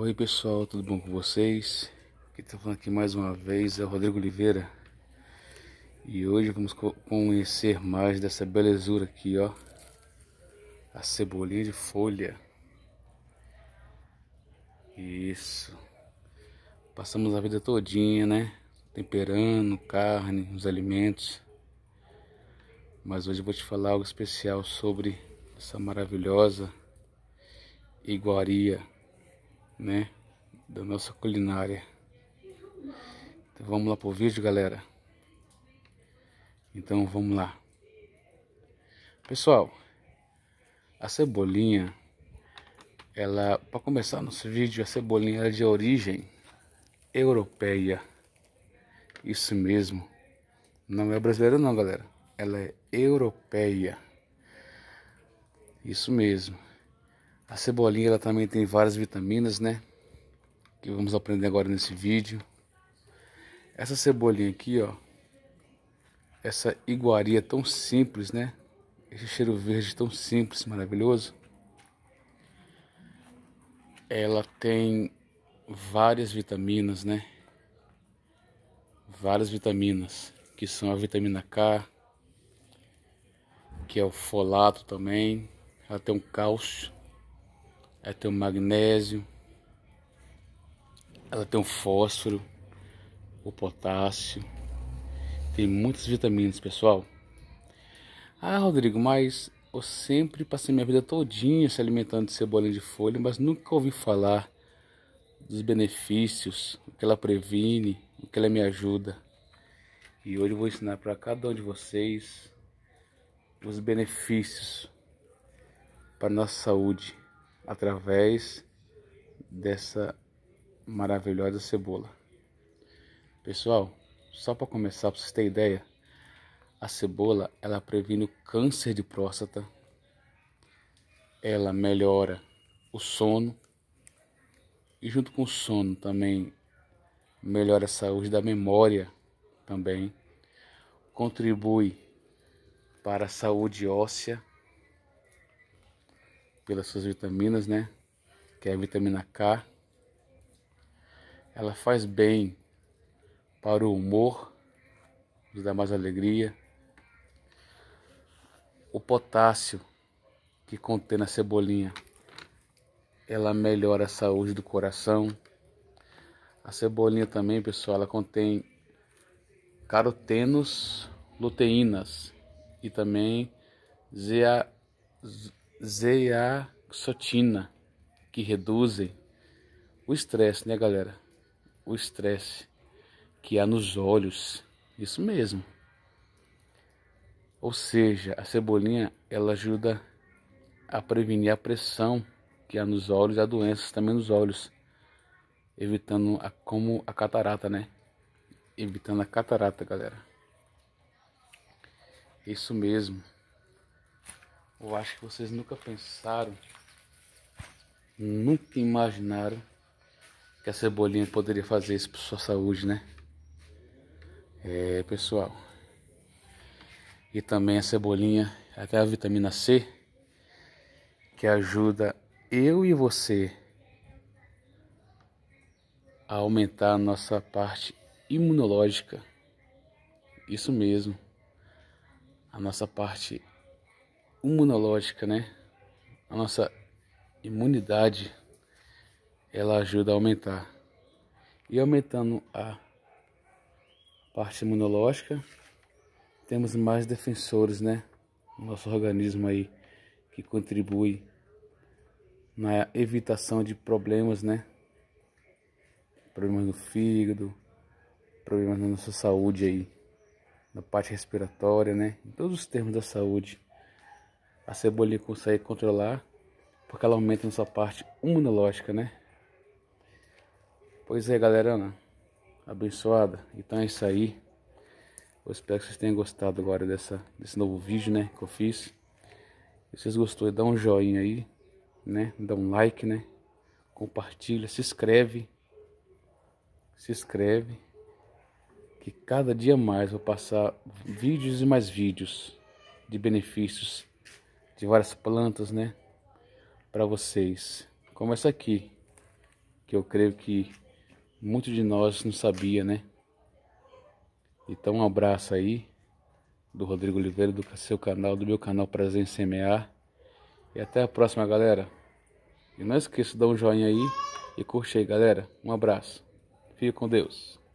Oi pessoal, tudo bom com vocês? Quem está falando aqui mais uma vez é o Rodrigo Oliveira E hoje vamos conhecer mais dessa belezura aqui, ó A cebolinha de folha Isso Passamos a vida todinha, né? Temperando carne, os alimentos Mas hoje eu vou te falar algo especial sobre essa maravilhosa iguaria né, da nossa culinária. Então vamos lá pro vídeo, galera. Então vamos lá. Pessoal, a cebolinha, ela, para começar nosso vídeo, a cebolinha é de origem europeia. Isso mesmo. Não é brasileira não, galera. Ela é europeia. Isso mesmo. A cebolinha ela também tem várias vitaminas, né? Que vamos aprender agora nesse vídeo. Essa cebolinha aqui, ó. Essa iguaria tão simples, né? Esse cheiro verde tão simples, maravilhoso. Ela tem várias vitaminas, né? Várias vitaminas, que são a vitamina K, que é o folato também, ela tem um cálcio, ela tem um magnésio, ela tem um fósforo, o potássio, tem muitas vitaminas, pessoal. Ah, Rodrigo, mas eu sempre passei minha vida todinha se alimentando de cebolinha de folha, mas nunca ouvi falar dos benefícios, o que ela previne, o que ela me ajuda. E hoje eu vou ensinar para cada um de vocês os benefícios para nossa saúde através dessa maravilhosa cebola. Pessoal, só para começar, para vocês terem ideia, a cebola ela previne o câncer de próstata, ela melhora o sono e junto com o sono também melhora a saúde da memória também, contribui para a saúde óssea pelas suas vitaminas, né? Que é a vitamina K. Ela faz bem para o humor, nos dá mais alegria. O potássio que contém na cebolinha, ela melhora a saúde do coração. A cebolinha também, pessoal, ela contém carotenos, luteínas e também zea, zeaxotina, que reduzem o estresse, né, galera? O estresse que há nos olhos. Isso mesmo. Ou seja, a cebolinha ela ajuda a prevenir a pressão que há nos olhos, a doenças também nos olhos, evitando a, como a catarata, né? Evitando a catarata, galera. Isso mesmo. Eu acho que vocês nunca pensaram, nunca imaginaram que a cebolinha poderia fazer isso para sua saúde, né? É, pessoal. E também a cebolinha, até a vitamina C que ajuda eu e você a aumentar a nossa parte imunológica. Isso mesmo. A nossa parte imunológica, né? A nossa imunidade ela ajuda a aumentar. E aumentando a parte imunológica, temos mais defensores, né? No nosso organismo aí que contribui na evitação de problemas, né? Problemas no fígado, problemas na nossa saúde aí, na parte respiratória, né? Em todos os termos da saúde a cebolinha consegue controlar, porque ela aumenta na sua parte imunológica, né? Pois é, galera, abençoada. Então é isso aí. Eu espero que vocês tenham gostado agora dessa, desse novo vídeo, né, que eu fiz. Se vocês gostou, dá um joinha aí, né? Dá um like, né? Compartilha, se inscreve. Se inscreve. Que cada dia mais vou passar vídeos e mais vídeos de benefícios de várias plantas, né? Para vocês. Como essa aqui, que eu creio que muitos de nós não sabia, né? Então um abraço aí do Rodrigo Oliveira, do seu canal, do meu canal Prazer em Semear. E até a próxima, galera. E não esqueça de dar um joinha aí e curte aí, galera. Um abraço. Fique com Deus.